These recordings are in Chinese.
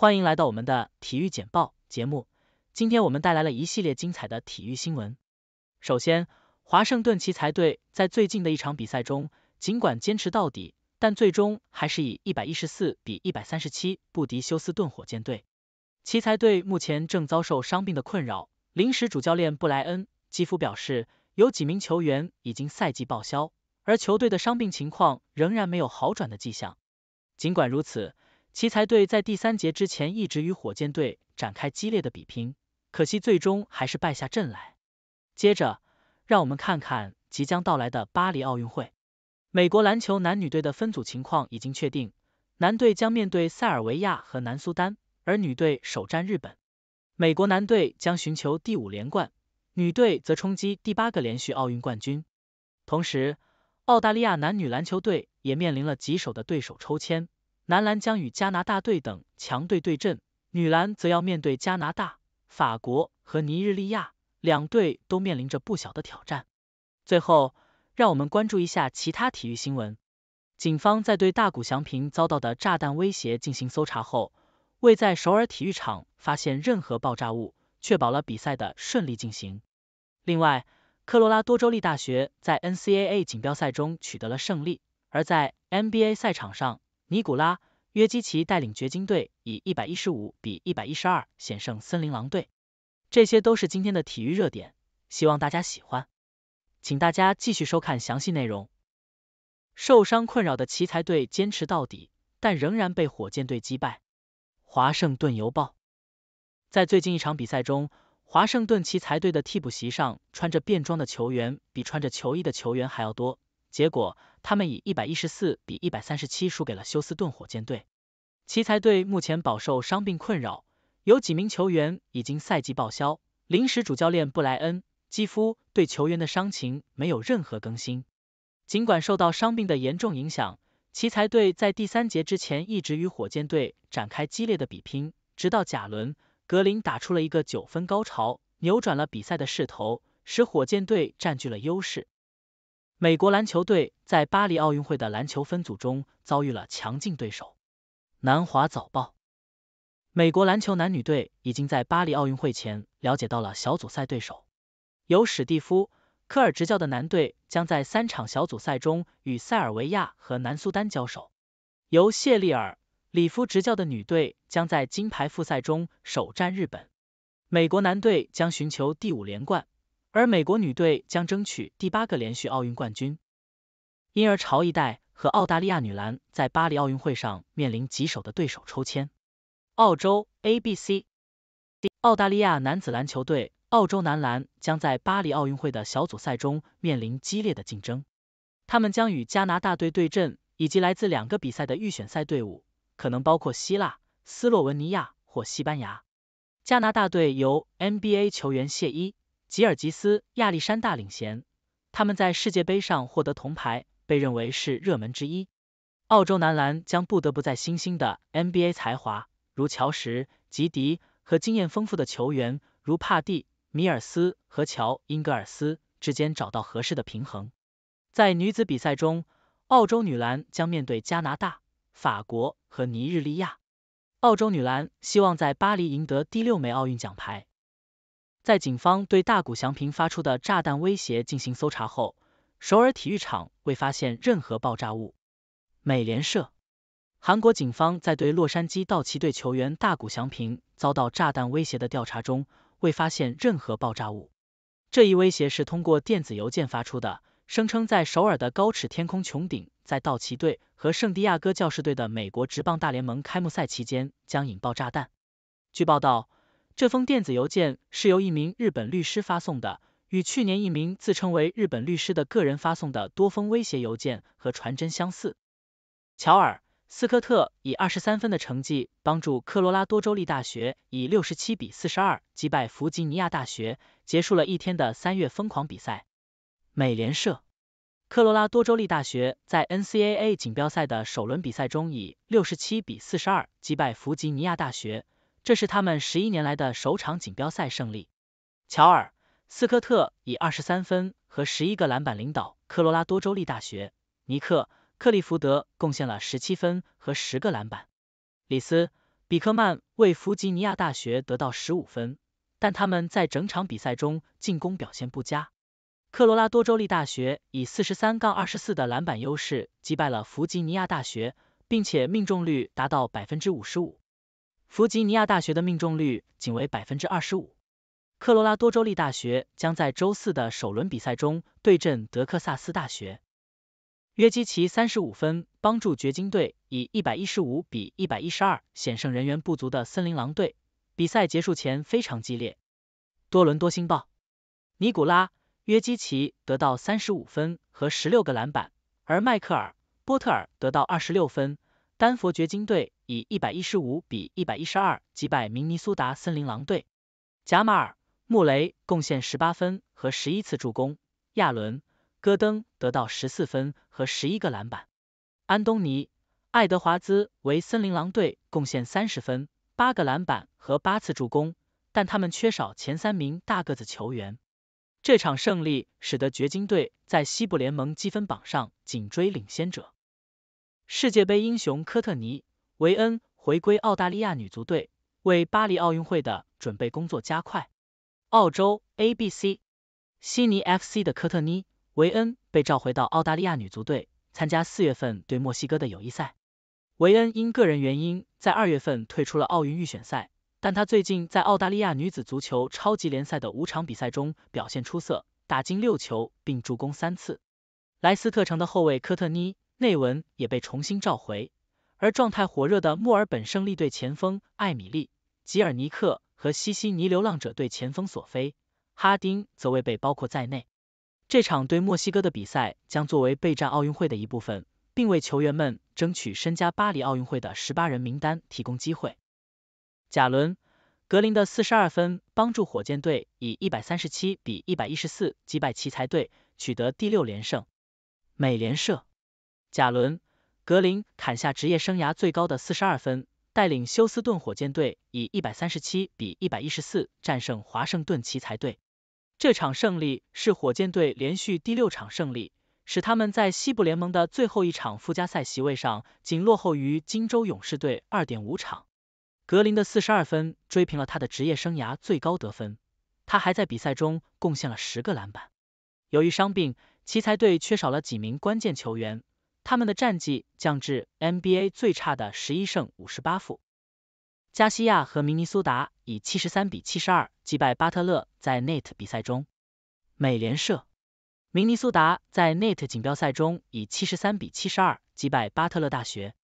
欢迎来到我们的体育简报节目。今天我们带来了一系列精彩的体育新闻。首先，华盛顿奇才队在最近的一场比赛中，尽管坚持到底，但最终还是以一百一十四比一百三十七不敌休斯顿火箭队。奇才队目前正遭受伤病的困扰，临时主教练布莱恩·基夫表示，有几名球员已经赛季报销，而球队的伤病情况仍然没有好转的迹象。尽管如此，奇才队在第三节之前一直与火箭队展开激烈的比拼，可惜最终还是败下阵来。接着，让我们看看即将到来的巴黎奥运会。美国篮球男女队的分组情况已经确定，男队将面对塞尔维亚和南苏丹，而女队首战日本。美国男队将寻求第五连冠，女队则冲击第八个连续奥运冠军。同时，澳大利亚男女篮球队也面临了棘手的对手抽签。男篮将与加拿大队等强队对阵，女篮则要面对加拿大、法国和尼日利亚两队，都面临着不小的挑战。最后，让我们关注一下其他体育新闻。警方在对大谷祥平遭到的炸弹威胁进行搜查后，未在首尔体育场发现任何爆炸物，确保了比赛的顺利进行。另外，科罗拉多州立大学在 NCAA 锦标赛中取得了胜利，而在 NBA 赛场上。尼古拉·约基奇带领掘金队以一百一十五比一百一十二险胜森林狼队。这些都是今天的体育热点，希望大家喜欢，请大家继续收看详细内容。受伤困扰的奇才队坚持到底，但仍然被火箭队击败。华盛顿邮报在最近一场比赛中，华盛顿奇才队的替补席上穿着便装的球员比穿着球衣的球员还要多。结果，他们以一百一十四比一百三十七输给了休斯顿火箭队。奇才队目前饱受伤病困扰，有几名球员已经赛季报销。临时主教练布莱恩几乎对球员的伤情没有任何更新。尽管受到伤病的严重影响，奇才队在第三节之前一直与火箭队展开激烈的比拼，直到贾伦·格林打出了一个九分高潮，扭转了比赛的势头，使火箭队占据了优势。美国篮球队在巴黎奥运会的篮球分组中遭遇了强劲对手。南华早报：美国篮球男女队已经在巴黎奥运会前了解到了小组赛对手。由史蒂夫·科尔执教的男队将在三场小组赛中与塞尔维亚和南苏丹交手。由谢利尔·里夫执教的女队将在金牌复赛中首战日本。美国男队将寻求第五连冠。而美国女队将争取第八个连续奥运冠军，因而朝一代和澳大利亚女篮在巴黎奥运会上面临棘手的对手抽签。澳洲 A B C 澳大利亚男子篮球队，澳洲男篮将在巴黎奥运会的小组赛中面临激烈的竞争，他们将与加拿大队对阵，以及来自两个比赛的预选赛队伍，可能包括希腊、斯洛文尼亚或西班牙。加拿大队由 NBA 球员谢伊。吉尔吉斯、亚历山大领衔，他们在世界杯上获得铜牌，被认为是热门之一。澳洲男篮将不得不在新兴的 NBA 才华，如乔什、吉迪和经验丰富的球员如帕蒂、米尔斯和乔英格尔斯之间找到合适的平衡。在女子比赛中，澳洲女篮将面对加拿大、法国和尼日利亚。澳洲女篮希望在巴黎赢得第六枚奥运奖牌。在警方对大谷翔平发出的炸弹威胁进行搜查后，首尔体育场未发现任何爆炸物。美联社，韩国警方在对洛杉矶道奇队球员大谷翔平遭到炸弹威胁的调查中未发现任何爆炸物。这一威胁是通过电子邮件发出的，声称在首尔的高尺天空穹顶在道奇队和圣地亚哥教士队的美国职棒大联盟开幕赛期间将引爆炸弹。据报道。这封电子邮件是由一名日本律师发送的，与去年一名自称为日本律师的个人发送的多封威胁邮件和传真相似。乔尔斯科特以二十三分的成绩帮助科罗拉多州立大学以六十七比四十二击败弗吉尼亚大学，结束了一天的三月疯狂比赛。美联社，科罗拉多州立大学在 NCAA 锦标赛的首轮比赛中以六十七比四十二击败弗吉尼亚大学。这是他们十一年来的首场锦标赛胜利。乔尔·斯科特以二十三分和十一个篮板领导科罗拉多州立大学，尼克·克利福德贡献了十七分和十个篮板。里斯·比克曼为弗吉尼亚大学得到十五分，但他们在整场比赛中进攻表现不佳。科罗拉多州立大学以四十三杠二十四的篮板优势击败了弗吉尼亚大学，并且命中率达到百分之五十五。弗吉尼亚大学的命中率仅为百分之二十五。科罗拉多州立大学将在周四的首轮比赛中对阵德克萨斯大学。约基奇三十五分帮助掘金队以一百一十五比一百一十二险胜人员不足的森林狼队。比赛结束前非常激烈。多伦多星报：尼古拉·约基奇得到三十五分和十六个篮板，而迈克尔·波特尔得到二十六分。丹佛掘金队以一百一十五比一百一十二击败明尼苏达森林狼队，贾马尔·穆雷贡献十八分和十一次助攻，亚伦·戈登得到十四分和十一个篮板，安东尼·爱德华兹为森林狼队贡献三十分、八个篮板和八次助攻，但他们缺少前三名大个子球员。这场胜利使得掘金队在西部联盟积分榜上紧追领先者。世界杯英雄科特尼·维恩回归澳大利亚女足队，为巴黎奥运会的准备工作加快。澳洲 ABC、悉尼 FC 的科特尼·维恩被召回到澳大利亚女足队，参加四月份对墨西哥的友谊赛。维恩因个人原因在二月份退出了奥运预选赛，但他最近在澳大利亚女子足球超级联赛的五场比赛中表现出色，打进六球并助攻三次。莱斯特城的后卫科特尼。内文也被重新召回，而状态火热的墨尔本胜利队前锋艾米丽·吉尔尼克和西西尼流浪者队前锋索菲·哈丁则未被包括在内。这场对墨西哥的比赛将作为备战奥运会的一部分，并为球员们争取参加巴黎奥运会的十八人名单提供机会。贾伦·格林的四十二分帮助火箭队以一百三十七比一百一十四击败奇才队，取得第六连胜。美联社。贾伦·格林砍下职业生涯最高的四十二分，带领休斯顿火箭队以一百三十七比一百一十四战胜华盛顿奇才队。这场胜利是火箭队连续第六场胜利，使他们在西部联盟的最后一场附加赛席位上仅落后于金州勇士队二点五场。格林的四十二分追平了他的职业生涯最高得分，他还在比赛中贡献了十个篮板。由于伤病，奇才队缺少了几名关键球员。他们的战绩降至 NBA 最差的十一胜五十八负。加西亚和明尼苏达以七十三比七十二击败巴特勒，在 Nate 比赛中。美联社，明尼苏达在 Nate 锦标赛中以七十三比七十二击败巴特勒大学。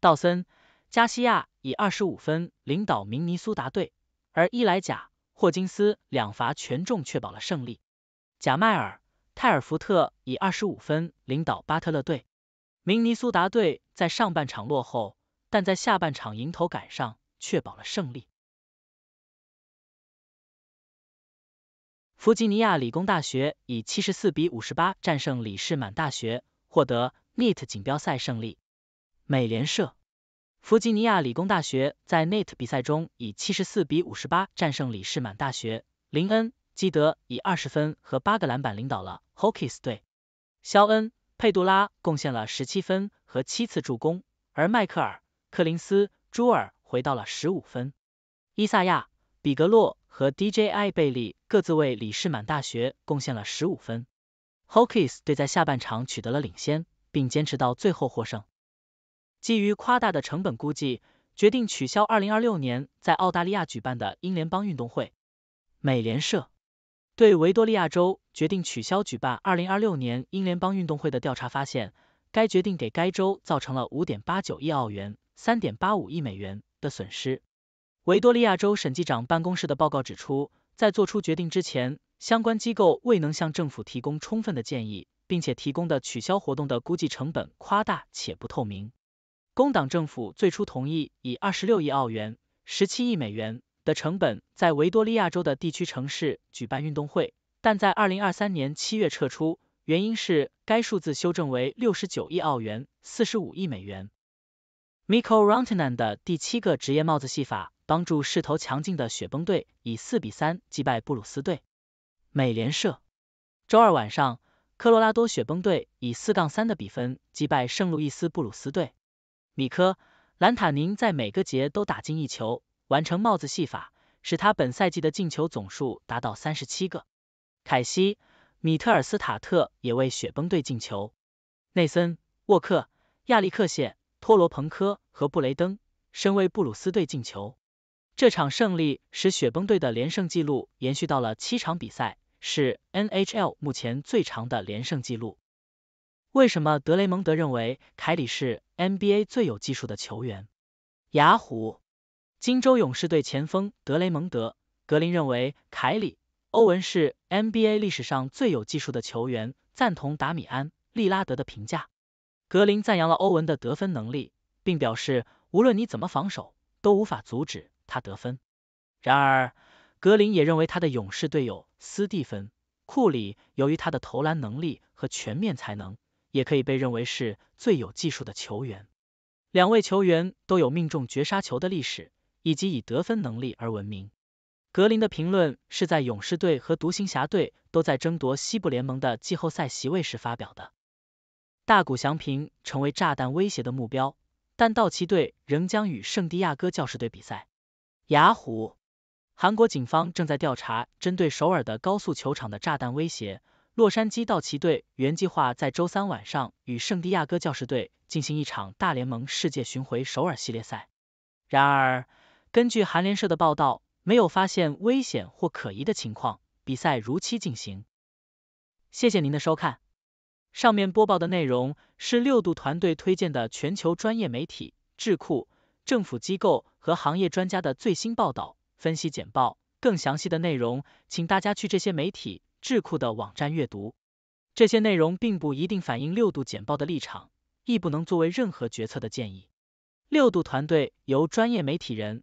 道森，加西亚以二十五分领导明尼苏达队，而伊莱贾、霍金斯两罚全中，确保了胜利。贾迈尔、泰尔福特以二十五分领导巴特勒队。明尼苏达队在上半场落后，但在下半场迎头赶上，确保了胜利。弗吉尼亚理工大学以七十四比五十八战胜李士满大学，获得 NIT 锦标赛胜利。美联社。弗吉尼亚理工大学在 NIT 比赛中以七十四比五十八战胜李士满大学，林恩·基德以二十分和八个篮板领导了 Hokies 队，肖恩。佩杜拉贡献了十七分和七次助攻，而迈克尔·克林斯·朱尔回到了十五分。伊萨亚·比格洛和 D.J.I. 贝利各自为李士满大学贡献了十五分。Hokies 队在下半场取得了领先，并坚持到最后获胜。基于夸大的成本估计，决定取消二零二六年在澳大利亚举办的英联邦运动会。美联社。对维多利亚州决定取消举办二零二六年英联邦运动会的调查发现，该决定给该州造成了五点八九亿澳元、三点八五亿美元的损失。维多利亚州审计长办公室的报告指出，在做出决定之前，相关机构未能向政府提供充分的建议，并且提供的取消活动的估计成本夸大且不透明。工党政府最初同意以二十六亿澳元、十七亿美元。的成本在维多利亚州的地区城市举办运动会，但在二零二三年七月撤出，原因是该数字修正为六十九亿澳元，四十五亿美元。m i k o e l r a n t a n a n 的第七个职业帽子戏法帮助势头强劲的雪崩队以四比三击败布鲁斯队。美联社周二晚上，科罗拉多雪崩队以四杠三的比分击败圣路易斯布鲁斯队。米科·兰塔宁在每个节都打进一球。完成帽子戏法，使他本赛季的进球总数达到三十七个。凯西、米特尔斯塔特也为雪崩队进球。内森、沃克、亚历克谢、托罗彭科和布雷登身为布鲁斯队进球。这场胜利使雪崩队的连胜记录延续到了七场比赛，是 NHL 目前最长的连胜记录。为什么德雷蒙德认为凯里是 NBA 最有技术的球员？雅虎。金州勇士队前锋德雷蒙德格林认为凯里欧文是 NBA 历史上最有技术的球员，赞同达米安利拉德的评价。格林赞扬了欧文的得分能力，并表示无论你怎么防守，都无法阻止他得分。然而，格林也认为他的勇士队友斯蒂芬库里，由于他的投篮能力和全面才能，也可以被认为是最有技术的球员。两位球员都有命中绝杀球的历史。以及以得分能力而闻名，格林的评论是在勇士队和独行侠队都在争夺西部联盟的季后赛席位时发表的。大谷翔平成为炸弹威胁的目标，但道奇队仍将与圣地亚哥教士队比赛。雅虎，韩国警方正在调查针对首尔的高速球场的炸弹威胁。洛杉矶道奇队原计划在周三晚上与圣地亚哥教士队进行一场大联盟世界巡回首尔系列赛，然而。根据韩联社的报道，没有发现危险或可疑的情况，比赛如期进行。谢谢您的收看。上面播报的内容是六度团队推荐的全球专业媒体、智库、政府机构和行业专家的最新报道、分析简报。更详细的内容，请大家去这些媒体、智库的网站阅读。这些内容并不一定反映六度简报的立场，亦不能作为任何决策的建议。六度团队由专业媒体人。